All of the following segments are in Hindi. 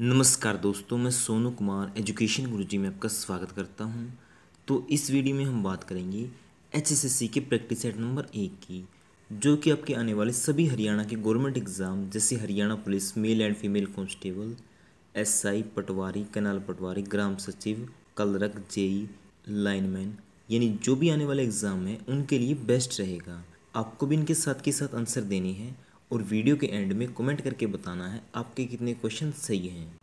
नमस्कार दोस्तों मैं सोनू कुमार एजुकेशन गुरुजी में आपका स्वागत करता हूं तो इस वीडियो में हम बात करेंगे एचएसएससी के प्रैक्टिस सेट नंबर एक की जो कि आपके आने वाले सभी हरियाणा के गवर्नमेंट एग्ज़ाम जैसे Haryana police male and female constable SI patwari canal patwari ग्राम सचिव कलरक जेई लाइनमैन यानी जो भी आने वाले एग्ज़ाम हैं उनके लिए बेस्ट रहेगा आपको भी इनके साथ के साथ आंसर देनी है और वीडियो के एंड में कमेंट करके बताना है आपके कितने क्वेश्चन सही हैं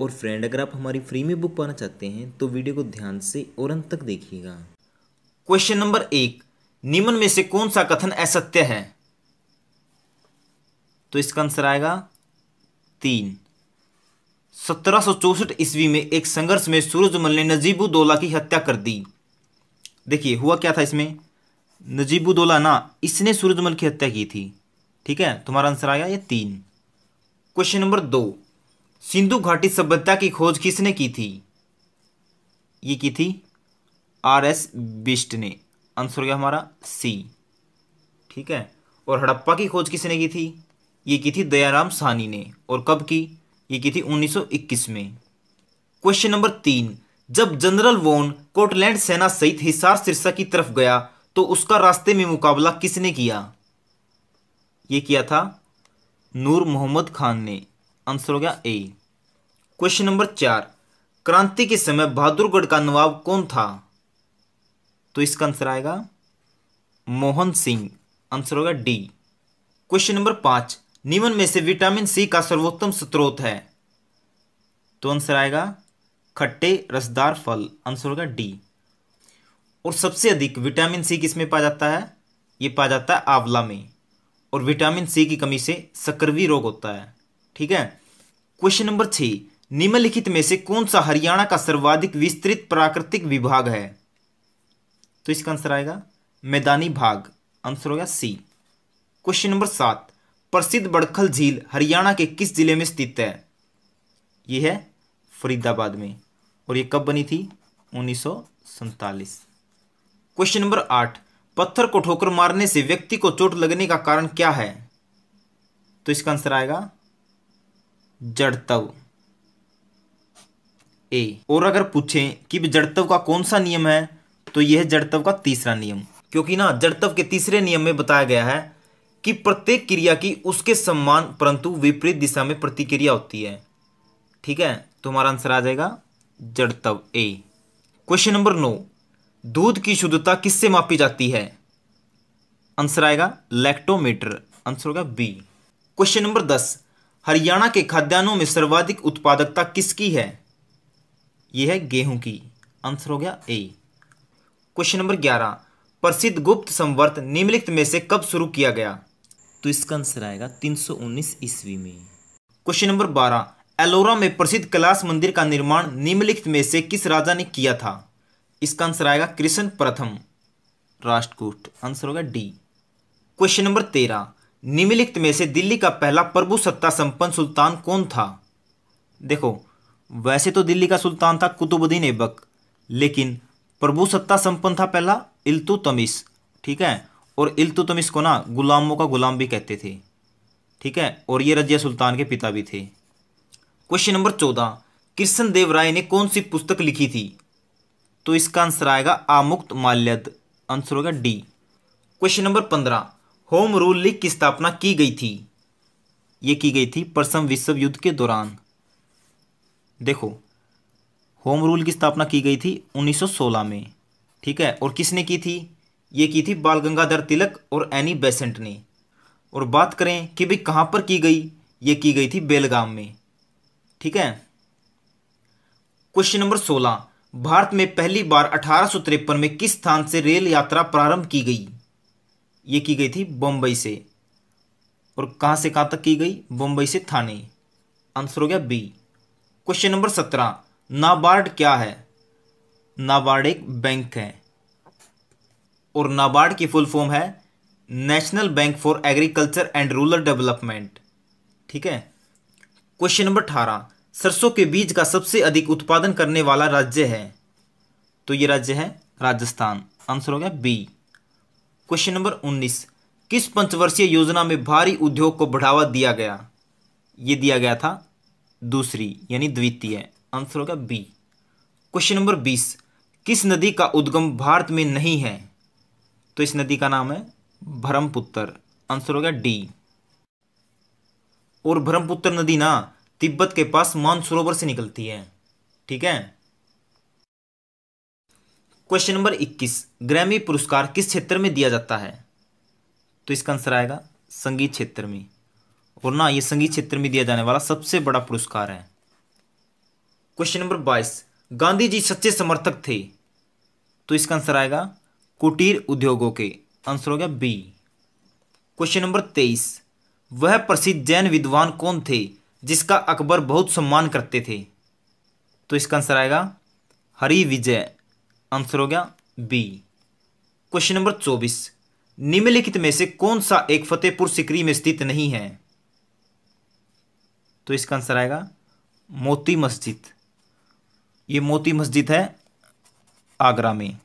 और फ्रेंड अगर आप हमारी फ्री में बुक पाना चाहते हैं तो वीडियो को ध्यान से और अंत तक देखिएगा क्वेश्चन नंबर एक निम्न में से कौन सा कथन असत्य है तो इसका आंसर आएगा तीन सत्रह सौ चौसठ ईस्वी में एक संघर्ष में सूरजमल ने नजीबुद्दौला की हत्या कर दी देखिए हुआ क्या था इसमें नजीबुद्दौला ना इसने सूरजमल की हत्या की थी ठीक है तुम्हारा आंसर आया ये तीन क्वेश्चन नंबर दो सिंधु घाटी सभ्यता की खोज किसने की थी ये की थी आर एस बिस्ट ने आंसर हो गया हमारा सी ठीक है और हड़प्पा की खोज किसने की थी ये की थी दयाराम सानी ने और कब की ये की थी 1921 में क्वेश्चन नंबर तीन जब जनरल वोन कोटलैंड सेना सहित हिसार सिरसा की तरफ गया तो उसका रास्ते में मुकाबला किसने किया ये किया था नूर मोहम्मद खान ने आंसर हो गया ए क्वेश्चन नंबर चार क्रांति के समय बहादुरगढ़ का नवाब कौन था तो इसका आंसर आएगा मोहन सिंह आंसर होगा डी क्वेश्चन नंबर पांच नीमन में से विटामिन सी का सर्वोत्तम स्रोत है तो आंसर आएगा खट्टे रसदार फल आंसर होगा डी और सबसे अधिक विटामिन सी किसमें पाया जाता है यह पाया जाता है आंवला में और विटामिन सी की कमी से सक्करवी रोग होता है ठीक है क्वेश्चन नंबर छः निम्नलिखित में से कौन सा हरियाणा का सर्वाधिक विस्तृत प्राकृतिक विभाग है तो इसका आंसर आएगा मैदानी भाग आंसर होगा सी क्वेश्चन नंबर सात प्रसिद्ध बड़खल झील हरियाणा के किस जिले में स्थित है यह है फरीदाबाद में और यह कब बनी थी उन्नीस क्वेश्चन नंबर आठ पत्थर को ठोकर मारने से व्यक्ति को चोट लगने का कारण क्या है तो इसका आंसर आएगा जड़तव ए और अगर पूछें कि जड़तव का कौन सा नियम है तो यह जड़तव का तीसरा नियम क्योंकि ना जड़तव के तीसरे नियम में बताया गया है कि प्रत्येक क्रिया की उसके सम्मान परंतु विपरीत दिशा में प्रतिक्रिया होती है ठीक है तो हमारा आंसर आ जाएगा जड़तव ए क्वेश्चन नंबर नौ दूध की शुद्धता किससे मापी जाती है आंसर आएगा लैक्टोमीटर आंसर होगा बी क्वेश्चन नंबर दस हरियाणा के खाद्यान्नों में सर्वाधिक उत्पादकता किसकी है यह है गेहूं की आंसर हो गया ए क्वेश्चन नंबर ग्यारह प्रसिद्ध गुप्त संवर्त निम्नलिखित में से कब शुरू किया गया तो इसका आंसर आएगा 319 ईस्वी में क्वेश्चन नंबर बारह एलोरा में प्रसिद्ध कैलाश मंदिर का निर्माण निम्नलिखित में से किस राजा ने किया था इसका आंसर आएगा कृष्ण प्रथम राष्ट्रकूट आंसर होगा डी क्वेश्चन नंबर तेरह निम्नलिखित में से दिल्ली का पहला प्रभु सत्ता संपन्न सुल्तान कौन था देखो वैसे तो दिल्ली का सुल्तान था कुतुबुद्दीन ऐबक लेकिन प्रभु सत्ता संपन्न था पहला इल्तुतमिश ठीक है और इल्तुतमिश को ना गुलामों का गुलाम भी कहते थे ठीक है और ये रजिया सुल्तान के पिता भी थे क्वेश्चन नंबर चौदह कृष्ण देव राय ने कौन सी पुस्तक लिखी थी तो इसका आंसर आएगा आमुक्त माल्यद आंसर होगा डी क्वेश्चन नंबर पंद्रह होम रूल लीग की स्थापना की गई थी ये की गई थी प्रथम विश्व युद्ध के दौरान देखो होम रूल की स्थापना की गई थी 1916 में ठीक है और किसने की थी ये की थी बाल गंगाधर तिलक और एनी बेसेंट ने और बात करें कि भाई कहाँ पर की गई ये की गई थी बेलगाम में ठीक है क्वेश्चन नंबर सोलह भारत में पहली बार अठारह में किस स्थान से रेल यात्रा प्रारंभ की गई ये की गई थी बम्बई से और कहाँ से कहाँ तक की गई बम्बई से थाने आंसर हो गया बी क्वेश्चन नंबर सत्रह नाबार्ड क्या है नाबार्ड एक बैंक है और नाबार्ड की फुल फॉर्म है national bank for agriculture and rural development ठीक है क्वेश्चन नंबर अठारह सरसों के बीज का सबसे अधिक उत्पादन करने वाला राज्य है तो ये राज्य है राजस्थान आंसर हो गया बी क्वेश्चन नंबर उन्नीस किस पंचवर्षीय योजना में भारी उद्योग को बढ़ावा दिया गया ये दिया गया था दूसरी यानी द्वितीय आंसर हो गया बी क्वेश्चन नंबर बीस किस नदी का उद्गम भारत में नहीं है तो इस नदी का नाम है ब्रह्मपुत्र आंसर हो गया डी और ब्रह्मपुत्र नदी ना तिब्बत के पास मानसरोवर से निकलती है ठीक है क्वेश्चन नंबर 21 ग्रैमी पुरस्कार किस क्षेत्र में दिया जाता है तो इसका आंसर आएगा संगीत क्षेत्र में और ना ये संगीत क्षेत्र में दिया जाने वाला सबसे बड़ा पुरस्कार है क्वेश्चन नंबर 22 गांधी जी सच्चे समर्थक थे तो इसका आंसर आएगा कुटीर उद्योगों के आंसर हो गया बी क्वेश्चन नंबर 23 वह प्रसिद्ध जैन विद्वान कौन थे जिसका अकबर बहुत सम्मान करते थे तो इसका आंसर आएगा हरी विजय आंसर हो गया बी क्वेश्चन नंबर चौबीस निम्नलिखित में से कौन सा एक फतेहपुर सिकरी में स्थित नहीं है तो इसका आंसर आएगा मोती मस्जिद ये मोती मस्जिद है आगरा में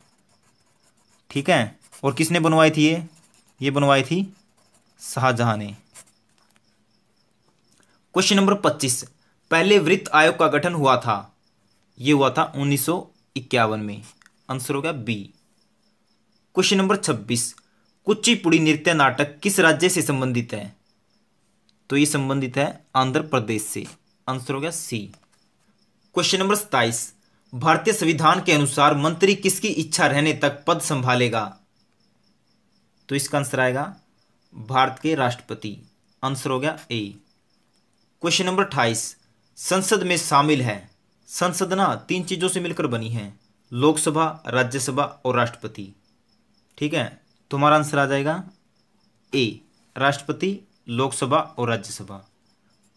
ठीक है और किसने बनवाई थी ये ये बनवाई थी शाहजहां ने क्वेश्चन नंबर पच्चीस पहले वृत्त आयोग का गठन हुआ था यह हुआ था उन्नीस में आंसर हो गया बी क्वेश्चन नंबर छब्बीस कुचिपुड़ी नृत्य नाटक किस राज्य से संबंधित है तो यह संबंधित है आंध्र प्रदेश से आंसर हो गया सी क्वेश्चन नंबर सताइस भारतीय संविधान के अनुसार मंत्री किसकी इच्छा रहने तक पद संभालेगा तो इसका आंसर आएगा भारत के राष्ट्रपति आंसर हो गया ए क्वेश्चन नंबर अट्ठाईस संसद में शामिल है संसद ना तीन चीज़ों से मिलकर बनी है लोकसभा राज्यसभा और राष्ट्रपति ठीक है तुम्हारा आंसर आ जाएगा ए राष्ट्रपति लोकसभा और राज्यसभा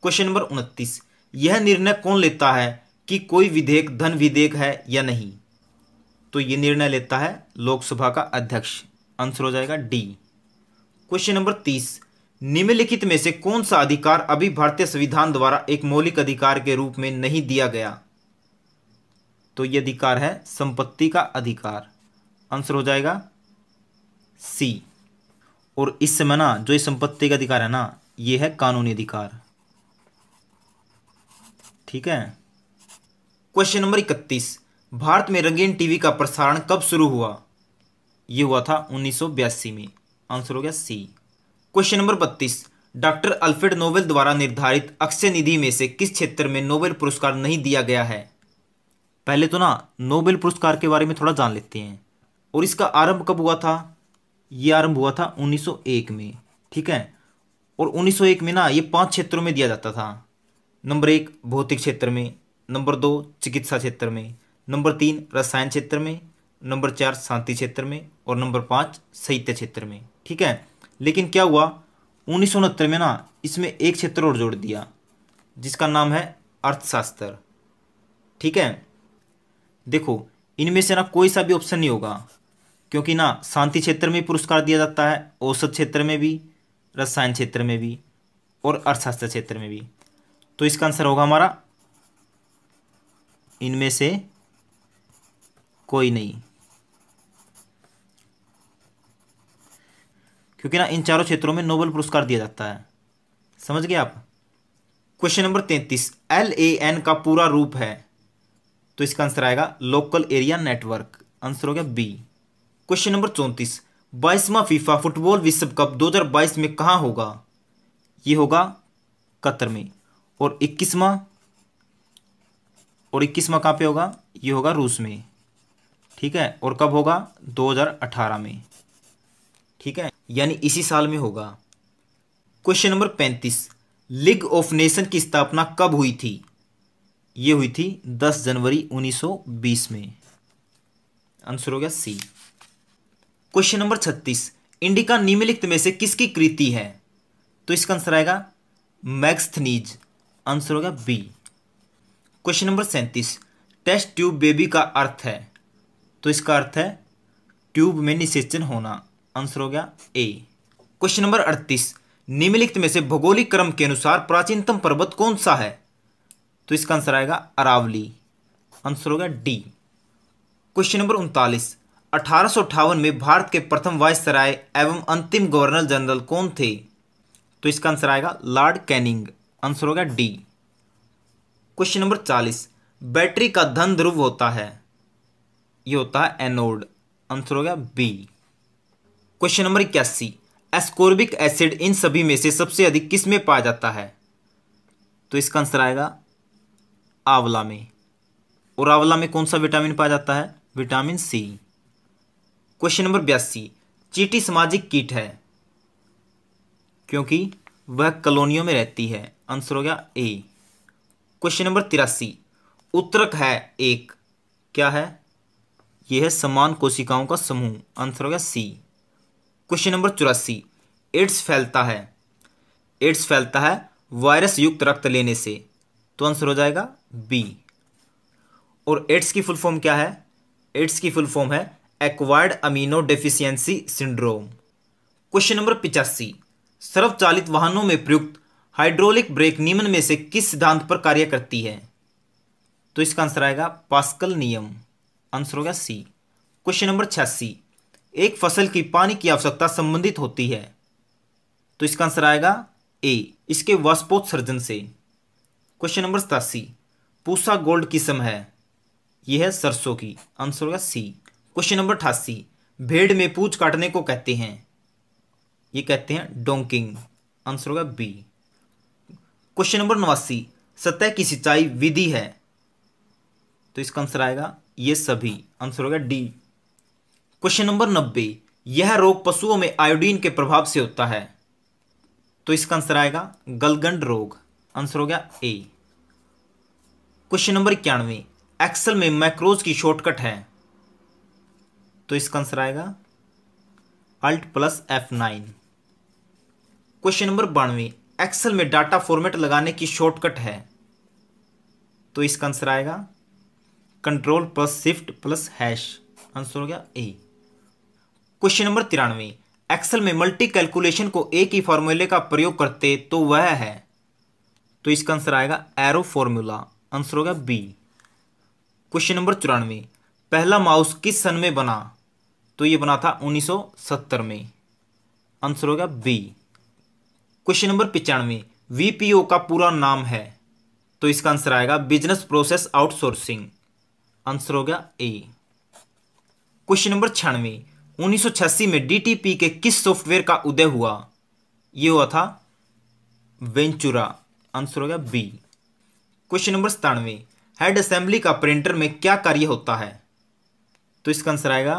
क्वेश्चन नंबर उनतीस यह निर्णय कौन लेता है कि कोई विधेयक धन विधेयक है या नहीं तो यह निर्णय लेता है लोकसभा का अध्यक्ष आंसर हो जाएगा डी क्वेश्चन नंबर तीस निम्नलिखित में से कौन सा अधिकार अभी भारतीय संविधान द्वारा एक मौलिक अधिकार के रूप में नहीं दिया गया तो यह अधिकार है संपत्ति का अधिकार आंसर हो जाएगा सी और इस समय ना जो इस संपत्ति का अधिकार है ना ये है कानूनी अधिकार ठीक है क्वेश्चन नंबर इकतीस भारत में रंगीन टीवी का प्रसारण कब शुरू हुआ यह हुआ था उन्नीस में आंसर हो गया सी क्वेश्चन नंबर बत्तीस डॉक्टर अल्फ्रेड नोबेल द्वारा निर्धारित अक्षय निधि में से किस क्षेत्र में नोबेल पुरस्कार नहीं दिया गया है पहले तो ना नोबेल पुरस्कार के बारे में थोड़ा जान लेते हैं और इसका आरंभ कब हुआ था ये आरंभ हुआ था 1901 में ठीक है और 1901 में ना ये पांच क्षेत्रों में दिया जाता था नंबर एक भौतिक क्षेत्र में नंबर दो चिकित्सा क्षेत्र में नंबर तीन रसायन क्षेत्र में नंबर चार शांति क्षेत्र में और नंबर पाँच साहित्य क्षेत्र में ठीक है लेकिन क्या हुआ उन्नीस में ना इसमें एक क्षेत्र और जोड़ दिया जिसका नाम है अर्थशास्त्र ठीक है देखो इनमें से ना कोई सा भी ऑप्शन नहीं होगा क्योंकि ना शांति क्षेत्र में पुरस्कार दिया जाता है औसत क्षेत्र में भी रसायन क्षेत्र में भी और अर्थशास्त्र क्षेत्र में भी तो इसका आंसर होगा हमारा इनमें से कोई नहीं क्योंकि ना इन चारों क्षेत्रों में नोबल पुरस्कार दिया जाता है समझ गए आप क्वेश्चन नंबर तैंतीस एल ए एन का पूरा रूप है तो इसका आंसर आएगा लोकल एरिया नेटवर्क आंसर हो गया बी क्वेश्चन नंबर चौंतीस बाईसवा फीफा फुटबॉल विश्व कप 2022 में कहाँ होगा ये होगा कतर में और इक्कीसवा और इक्कीसवा कहाँ पे होगा ये होगा रूस में ठीक है और कब होगा 2018 में ठीक है यानी इसी साल में होगा क्वेश्चन नंबर पैंतीस लीग ऑफ नेशन की स्थापना कब हुई थी ये हुई थी 10 जनवरी 1920 में आंसर हो गया सी क्वेश्चन नंबर 36 इंडिका निम्नलिखित में से किसकी कृति है तो इसका आंसर आएगा मैक्सथनीज आंसर होगा बी क्वेश्चन नंबर सैंतीस टेस्ट ट्यूब बेबी का अर्थ है तो इसका अर्थ है ट्यूब में निषेचन होना आंसर हो गया ए क्वेश्चन नंबर अड़तीस निम्नलिखित में से भौगोलिक क्रम के अनुसार प्राचीनतम पर्वत कौन सा है तो इसका आंसर आएगा अरावली आंसर हो गया डी क्वेश्चन नंबर उनतालीस अठारह में भारत के प्रथम वायसराय एवं अंतिम गवर्नर जनरल कौन थे तो इसका आंसर आएगा लॉर्ड कैनिंग आंसर होगा डी क्वेश्चन नंबर चालीस बैटरी का धन ध्रुव होता है यह होता है एनोड आंसर हो गया बी क्वेश्चन नंबर इक्यासी एस्कोर्बिक एसिड इन सभी में से सबसे अधिक किस में पाया जाता है तो इसका आंसर आएगा आंवला में और आंवला में कौन सा विटामिन पाया जाता है विटामिन सी क्वेश्चन नंबर बयासी चीटी सामाजिक कीट है क्योंकि वह कॉलोनियों में रहती है आंसर हो गया ए क्वेश्चन नंबर तिरासी उत्तरक है एक क्या है यह है समान कोशिकाओं का समूह आंसर हो गया सी क्वेश्चन नंबर चौरासी एड्स फैलता है एड्स फैलता है वायरस युक्त रक्त लेने से तो आंसर हो जाएगा बी और एड्स की फुल फॉर्म क्या है एड्स की फुल फॉर्म है acquired amino deficiency syndrome question number पिचासी सर्वचालित वाहनों में प्रयुक्त हाइड्रोलिक ब्रेक नियमन में से किस सिद्धांत पर कार्य करती है तो इसका आंसर आएगा पास्कल नियम आंसर होगा सी क्वेश्चन नंबर छियासी एक फसल की पानी की आवश्यकता संबंधित होती है तो इसका आंसर आएगा ए इसके वाष्पोत्सर्जन से क्वेश्चन नंबर सतासी पूसा गोल्ड किस्म है यह है सरसों की आंसर होगा सी क्वेश्चन नंबर अठासी भेड़ में पूछ काटने को कहते हैं ये कहते हैं डोंकिंग आंसर होगा बी क्वेश्चन नंबर नवासी सतह की सिंचाई विधि है तो इसका आंसर आएगा ये सभी आंसर होगा डी क्वेश्चन नंबर नब्बे यह रोग पशुओं में आयोडीन के प्रभाव से होता है तो इसका आंसर आएगा गलगंड रोग आंसर हो गया ए क्वेश्चन नंबर इक्यानवे एक्सल में मैक्रोज की शॉर्टकट है तो इसका आंसर आएगा alt plus F nine question number बानवे एक्सल में डाटा फॉर्मेट लगाने की शॉर्टकट है तो इसका आंसर आएगा control plus shift plus hash answer हो गया ए क्वेश्चन नंबर तिरानवे एक्सेल में मल्टी कैलकुलेशन को एक ही फॉर्मूले का प्रयोग करते तो वह है तो इसका आंसर आएगा एरो फॉर्मूला आंसर होगा बी क्वेश्चन नंबर चौरानवे पहला माउस किस सन में बना तो ये बना था 1970 में आंसर होगा बी क्वेश्चन नंबर पिचानवे वीपीओ का पूरा नाम है तो इसका आंसर आएगा बिजनेस प्रोसेस आउटसोर्सिंग आंसर हो गया ए क्वेश्चन नंबर छियानवे 1986 में डीटीपी के किस सॉफ्टवेयर का उदय हुआ यह हुआ था वेंचुरा आंसर हो गया बी क्वेश्चन नंबर सतानवे हेड असेंबली का प्रिंटर में क्या कार्य होता है तो इसका आंसर आएगा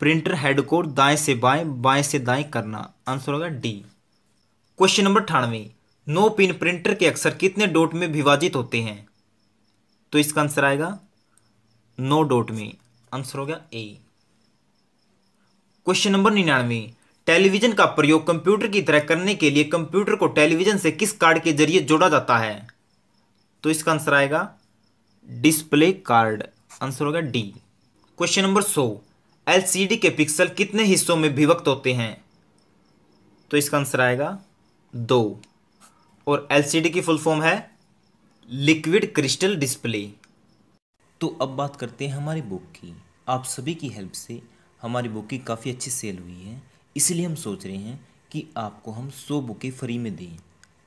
प्रिंटर हेड को दाएं से बाएं बाएं से दाएं करना आंसर होगा डी क्वेश्चन नंबर अठानवे नो पिन प्रिंटर के अक्सर कितने डोट में विभाजित होते हैं तो इसका आंसर आएगा नो डोट में आंसर हो गया ए क्वेश्चन नंबर निन्यानवे टेलीविजन का प्रयोग कंप्यूटर की तरह करने के लिए कंप्यूटर को टेलीविजन से किस कार्ड के जरिए जोड़ा जाता है तो इसका आंसर आएगा डिस्प्ले कार्ड आंसर होगा डी क्वेश्चन नंबर सौ एलसीडी के पिक्सल कितने हिस्सों में विभक्त होते हैं तो इसका आंसर आएगा दो और एलसीडी की फुल फॉर्म है लिक्विड क्रिस्टल डिस्प्ले तो अब बात करते हैं हमारी बुक की आप सभी की हेल्प से हमारी बुक की काफ़ी अच्छी सेल हुई है इसलिए हम सोच रहे हैं कि आपको हम सौ बुकें फ्री में दें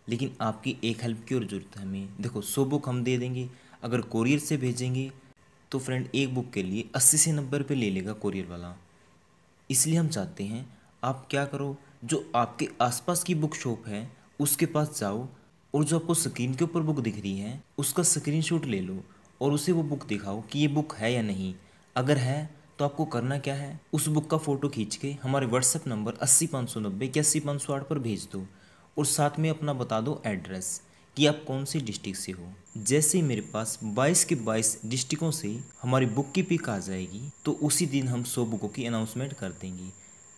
लेकिन आपकी एक हेल्प की और ज़रूरत है हमें देखो सौ बुक हम दे देंगे अगर कोरियर से भेजेंगे तो फ्रेंड एक बुक के लिए अस्सी से नब्बे रुपये ले लेगा कोरियर वाला इसलिए हम चाहते हैं आप क्या करो जो आपके आसपास की बुक शॉप है उसके पास जाओ और जो आपको स्क्रीन के ऊपर बुक दिख रही है उसका स्क्रीनशॉट ले लो और उसे वो बुक दिखाओ कि ये बुक है या नहीं अगर है तो आपको करना क्या है उस बुक का फ़ोटो खींच के हमारे व्हाट्सएप नंबर अस्सी पाँच सौ नब्बे इक्यासी पाँच सौ आठ पर भेज दो और साथ में अपना बता दो एड्रेस कि आप कौन सी डिस्ट्रिक्ट से हो जैसे ही मेरे पास 22 के 22 डिस्ट्रिक्टों से हमारी बुक की पिक आ जाएगी तो उसी दिन हम 100 बुकों की अनाउंसमेंट कर देंगे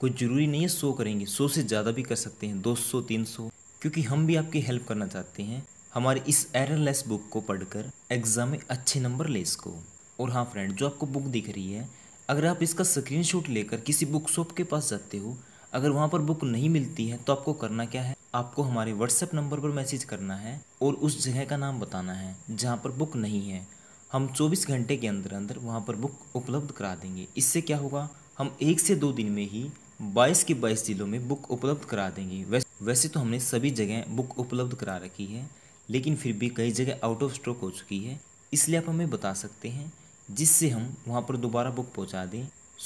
कोई ज़रूरी नहीं है 100 करेंगे 100 से ज़्यादा भी कर सकते हैं 200 300 क्योंकि हम भी आपकी हेल्प करना चाहते हैं हमारे इस एररलेस बुक को पढ़कर एग्ज़ाम में अच्छे नंबर ले सको और हाँ फ्रेंड जो आपको बुक दिख रही है अगर आप इसका स्क्रीनशॉट लेकर किसी बुक शॉप के पास जाते हो अगर वहाँ पर बुक नहीं मिलती है तो आपको करना क्या है आपको हमारे व्हाट्सएप नंबर पर मैसेज करना है और उस जगह का नाम बताना है जहाँ पर बुक नहीं है हम 24 घंटे के अंदर अंदर वहाँ पर बुक उपलब्ध करा देंगे इससे क्या होगा हम एक से दो दिन में ही बाईस के बाईस जिलों में बुक उपलब्ध करा देंगे वैसे, वैसे तो हमने सभी जगह बुक उपलब्ध करा रखी है लेकिन फिर भी कई जगह आउट ऑफ स्टॉक हो चुकी है इसलिए आप हमें बता सकते हैं जिससे हम वहाँ पर दोबारा बुक पहुँचा दें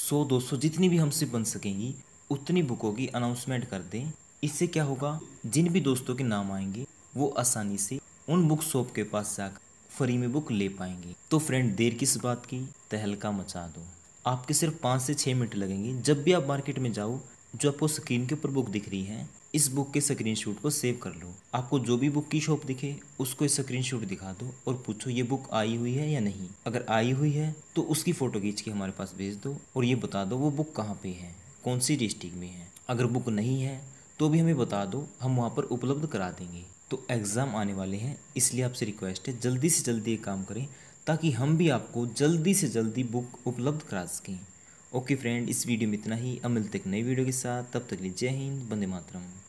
सौ दो सौ जितनी भी हमसे बन सकेंगी उतनी बुकों की अनाउंसमेंट कर दें इससे क्या होगा जिन भी दोस्तों के नाम आएंगे वो आसानी से उन बुक शॉप के पास जाकर फ्री में बुक ले पाएंगे तो फ्रेंड देर किस बात की तहलका मचा दो आपके सिर्फ पाँच से छः मिनट लगेंगे जब भी आप मार्केट में जाओ जो आपको स्क्रीन के ऊपर बुक दिख रही है इस बुक के स्क्रीनशॉट को सेव कर लो आपको जो भी बुक की शॉप दिखे उसको स्क्रीनशॉट दिखा दो और पूछो ये बुक आई हुई है या नहीं अगर आई हुई है तो उसकी फ़ोटो खींच के हमारे पास भेज दो और ये बता दो वो बुक कहाँ पे है कौन सी डिस्ट्रिक्ट में है अगर बुक नहीं है तो भी हमें बता दो हम वहाँ पर उपलब्ध करा देंगे तो एग्ज़ाम आने वाले हैं इसलिए आपसे रिक्वेस्ट है जल्दी से जल्दी ये काम करें ताकि हम भी आपको जल्दी से जल्दी बुक उपलब्ध करा सकें ओके फ्रेंड इस वीडियो में इतना ही अब मिलते एक नई वीडियो के साथ तब तक लिए जय हिंद बंदे मातरम